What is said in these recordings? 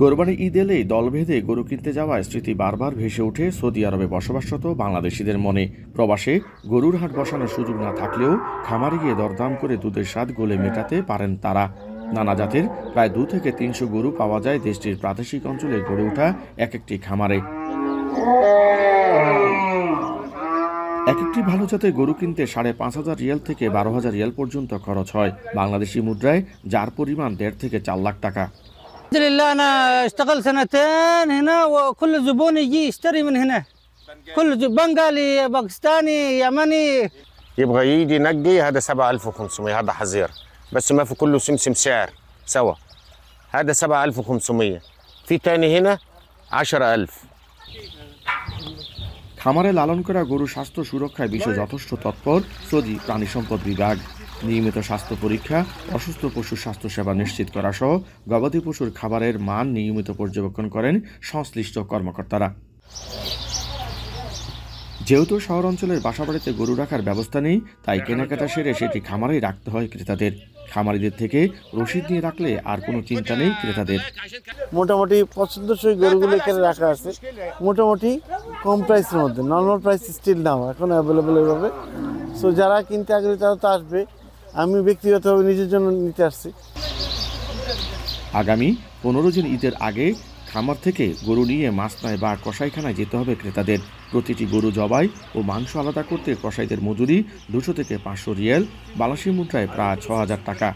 কোরবানি ঈদ এলেই দলভেদে গরু কিনতে যাওয়ায় স্মৃতি বারবার ভেসে ওঠে সৌদি আরবে বসবাসরত বাংলাদেশিদের মনে প্রবাসে গরুর হাট বসানোর সুযোগ না থাকলেও খামারে গিয়ে দরদাম করে দুধের স্বাদ গোলে মেটাতে পারেন তারা নানা জাতের প্রায় দু থেকে তিনশো গরু পাওয়া যায় দেশটির প্রাদেশিক অঞ্চলে গড়ে ওঠা এক একটি খামারে এক একটি ভালো জাতের গরু কিনতে সাড়ে পাঁচ হাজার রিয়াল থেকে বারো হাজার রিয়াল পর্যন্ত খরচ হয় বাংলাদেশি মুদ্রায় যার পরিমাণ দেড় থেকে চার লাখ টাকা الحمد لله انا اشتغلت سنتين هنا وكل زبون يجي يشتري من هنا كل بنغالي باكستاني يمني يبغى يجي ينقي هذا 7500 هذا حظير بس ما في كله سمسم سعر سوا هذا 7500 في ثاني هنا 10000 খামারে লালন করা গরু স্বাস্থ্য সুরক্ষায় বিশ্ব যথেষ্ট তৎপর সৌদি প্রাণী সম্পদ বিভাগ নিয়মিত স্বাস্থ্য পরীক্ষা অসুস্থ পশুর স্বাস্থ্যসেবা নিশ্চিত করা সহ গবাদি পশুর খাবারের মান নিয়মিত পর্যবেক্ষণ করেন সংশ্লিষ্ট কর্মকর্তারা যেহেতু শহর অঞ্চলের বাসাবাড়িতে গরু রাখার ব্যবস্থা নেই তাই কেনাকাটা সেরে সেটি খামারেই রাখতে হয় ক্রেতাদের খামারিদের থেকে রসিদ নিয়ে রাখলে আর কোনো চিন্তা নেই ক্রেতাদের মোটামুটি পছন্দসই গরুগুলো এখানে রাখা আছে মোটামুটি কম প্রাইসের মধ্যে নর্মাল প্রাইস স্টিল দাম এখন অ্যাভেলেবল হবে সো যারা কিনতে আগ্রহী তারা তো আসবে আমি ব্যক্তিগতভাবে নিজের জন্য নিতে আসছি আগামী পনেরো দিন ঈদের আগে খামার থেকে গরু নিয়ে মাছনায় বা কষাইখানায় যেতে হবে ক্রেতাদের প্রতিটি গরু জবাই ও মাংস আলাদা করতে কষাইদের মজুরি দুশো থেকে পাঁচশো রিয়েল বালাসি মুদ্রায় প্রায় ছ হাজার টাকা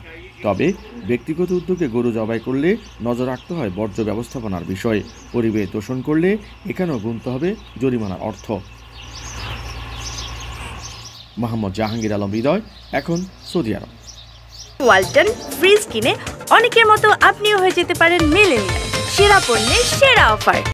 তবে ব্যক্তিগত উদ্যোগে গরু জবাই করলে নজর রাখতে হয় বর্জ্য ব্যবস্থাপনার বিষয়ে পরিবেশ দোষণ করলে এখানেও গুনতে হবে জরিমানার অর্থ মোহাম্মদ জাহাঙ্গীর আলম হৃদয় এখন সৌদি আরব ওয়ালটন ফ্রিজ কিনে অনেকের মতো আপনিও হয়ে যেতে পারেন মেলেন সেরা পণ্যের সেরা অফার